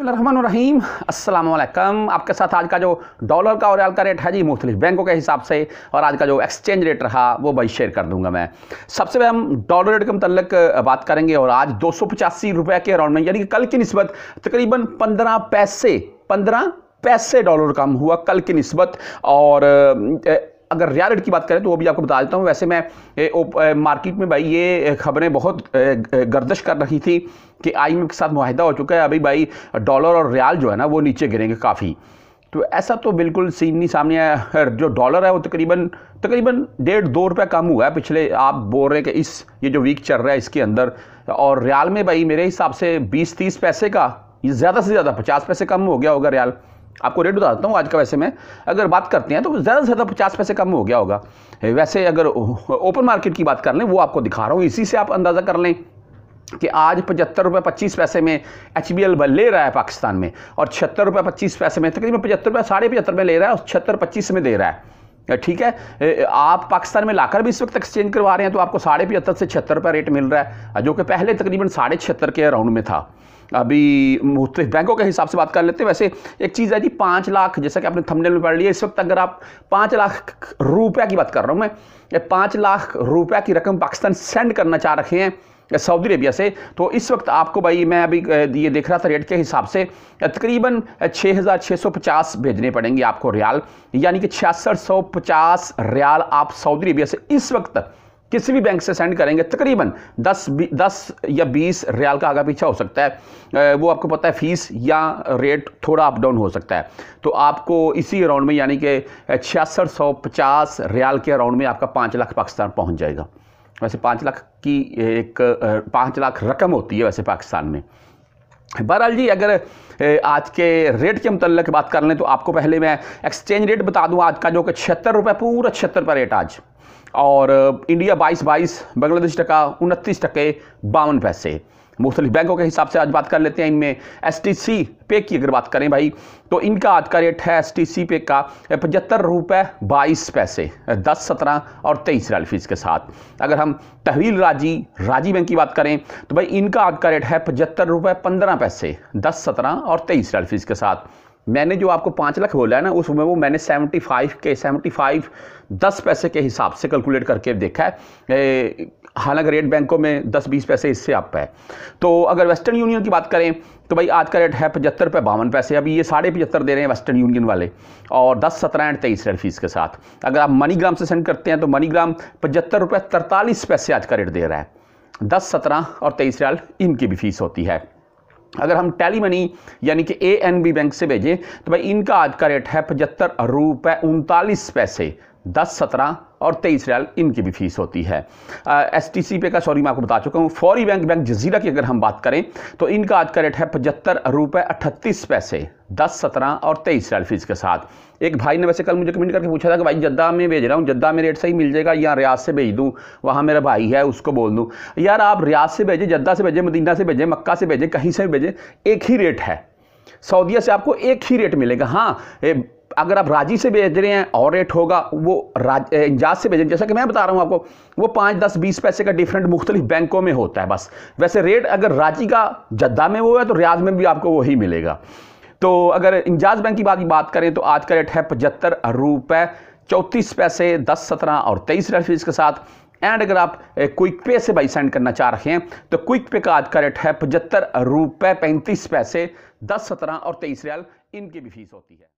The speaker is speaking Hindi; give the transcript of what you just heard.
बसमीम असल आपके साथ आज का जो डॉलर का और रियाल का रेट है जी मुख्तलिफ बैंकों के हिसाब से और आज का जो एक्सचेंज रेट रहा वो भाई शेयर कर दूंगा मैं सबसे पहले हम डॉलर रेट के मतलब बात करेंगे और आज दो सौ पचासी रुपये के अराउंड में यानी कि कल की नस्बत तकरीबन पंद्रह पैसे पंद्रह पैसे डॉलर कम हुआ कल की नस्बत और अगर रियल रेट की बात करें तो वो भी आपको बता देता हूँ वैसे मैं ए, ए, मार्केट में भाई ये खबरें बहुत गर्दश कर रही थी कि आई के साथ माहिदा हो चुका है अभी भाई डॉलर और रियाल जो है ना वो नीचे गिरेंगे काफ़ी तो ऐसा तो बिल्कुल सीन नहीं सामने आया जो डॉलर है वो तकरीबन तकरीबन डेढ़ दो रुपये कम हुआ है पिछले आप बोल रहे हैं कि इस ये जो वीक चल रहा है इसके अंदर और रियाल में भाई मेरे हिसाब से बीस तीस पैसे का ये ज़्यादा से ज़्यादा पचास पैसे कम हो गया होगा रियाल आपको रेट बता देता हूँ आज का वैसे में अगर बात करते हैं तो ज़्यादा से ज़्यादा पचास पैसे कम हो गया होगा वैसे अगर ओपन मार्केट की बात कर लें वो आपको दिखा रहा हूँ इसी से आप अंदाज़ा कर लें कि आज पचहत्तर रुपये पच्चीस पैसे में एच बी एल ले रहा है पाकिस्तान में और छिहत्तर रुपये पच्चीस पैसे में तकरीबन पचहत्तर रुपये साढ़े पचहत्तर में ले रहा है और छिहत्तर पच्चीस में दे रहा है ठीक है आप पाकिस्तान में लाकर भी इस वक्त एक्सचेंज करवा रहे हैं तो आपको साढ़े पचहत्तर से छिहत्तर रुपये रेट मिल रहा है जो कि पहले तकरीबन साढ़े छिहत्तर के अराउंड में था अभी मुख्तलिफ बैंकों के हिसाब से बात कर लेते हैं वैसे एक चीज़ है जी पाँच लाख जैसा कि आपने थंबनेल में पढ़ लिया इस वक्त अगर आप पाँच लाख रुपये की बात कर रहा हूँ मैं पाँच लाख रुपये की रकम पाकिस्तान सेंड करना चाह रखे हैं सऊदी अरेबिया से तो इस वक्त आपको भाई मैं अभी ये देख रहा था रेट के हिसाब से तकरीबन 6650 भेजने पड़ेंगे आपको रियाल यानी कि छियासठ रियाल आप सऊदी अरेबिया से इस वक्त किसी भी बैंक से सेंड करेंगे तकरीबन 10 10 या 20 रियाल का आगा पीछा हो सकता है वो आपको पता है फीस या रेट थोड़ा अप डाउन हो सकता है तो आपको इसी अराउंड में यानी कि छियासठ रियाल के अराउंड में आपका पाँच लाख पाकिस्तान पहुंच जाएगा वैसे पाँच लाख की एक पाँच लाख रकम होती है वैसे पाकिस्तान में बहरहाल जी अगर आज के रेट के मतलब बात कर लें तो आपको पहले मैं एक्सचेंज रेट बता दूं आज का जो कि छिहत्तर रुपये पूरा छिहत्तर रुपये रेट आज और इंडिया बाईस बाईस बांग्लादेश टका उनतीस टके बावन पैसे मुख्तलि बैंकों के हिसाब से आज बात कर लेते हैं इनमें एस टी सी पे की अगर बात करें भाई तो इनका आज का रेट है एस टी सी पे का पचहत्तर रुपये बाईस पैसे दस सत्रह और तेईस रियाल फीस के साथ अगर हम तहवील राजी राजी बैंक की बात करें तो भाई इनका आज का रेट है पचहत्तर रुपये पंद्रह पैसे दस सत्रह और तेईस रियाल फीस के साथ मैंने जो आपको पाँच लाख बोला है ना उसमें वो मैंने सेवेंटी फाइव के सेवेंटी फाइव दस पैसे के हिसाब से कैलकुलेट करके देखा है ए, हालांकि रेट बैंकों में 10-20 पैसे इससे आप पाए तो अगर वेस्टर्न यूनियन की बात करें तो भाई आज का रेट है पचहत्तर रुपये बावन पैसे अभी ये साढ़े पचहत्तर दे रहे हैं वेस्टर्न यूनियन वाले और दस सत्रह एंड तेईस रेट फीस के साथ अगर आप मनीग्राम से सेंड करते हैं तो मनीग्राम पचहत्तर रुपये तरतालीस पैसे आज का रेट दे रहा है दस सत्रह और तेईस रेल इनकी भी फीस होती है अगर हम टैली मनी यानी कि ए एन बी बैंक से भेजें तो भाई इनका आज का रेट है पचहत्तर रुपये उनतालीस पैसे दस सत्रह और तेईस रियाल इनकी भी फीस होती है एस टी सी पे का सॉरी मैं आपको बता चुका हूँ फौरी बैंक बैंक जजीरा की अगर हम बात करें तो इनका आज का रेट है पचहत्तर रुपये अठतीस पैसे दस सत्रह और तेईस रियाल फीस के साथ एक भाई ने वैसे कल मुझे कमेंट करके पूछा था कि भाई जद्दा में भेज रहा हूँ जद्दा में रेट सही मिल जाएगा या रियाज से भेज दूँ वहाँ मेरा भाई है उसको बोल दूँ यार आप रियाज से भेजें जद्दा से भेजें मदीना से भेजें मक्का से भेजें कहीं से भी भेजें एक ही रेट है सऊदीया से आपको एक ही रेट मिलेगा हाँ अगर आप राजी से भेज रहे हैं और रेट होगा वो इंजाज से भेजें रहे जैसा कि मैं बता रहा हूँ आपको वो पाँच दस बीस पैसे का डिफरेंट मुख्तलिफ बैंकों में होता है बस वैसे रेट अगर राजी का जद्दा में वो है तो रियाज में भी आपको वही मिलेगा तो अगर इंजाज बैंक की बात की बात करें तो आज का रेट है पचहत्तर रुपये चौंतीस पैसे दस सत्रह और तेईस रेट फीस के साथ एंड अगर आप क्विक पे से बाई सेंड करना चाह रहे हैं तो क्विक पे का आज का रेट है पचहत्तर रुपये पैंतीस पैसे दस सत्रह और तेईस रियाल इनकी भी फीस होती है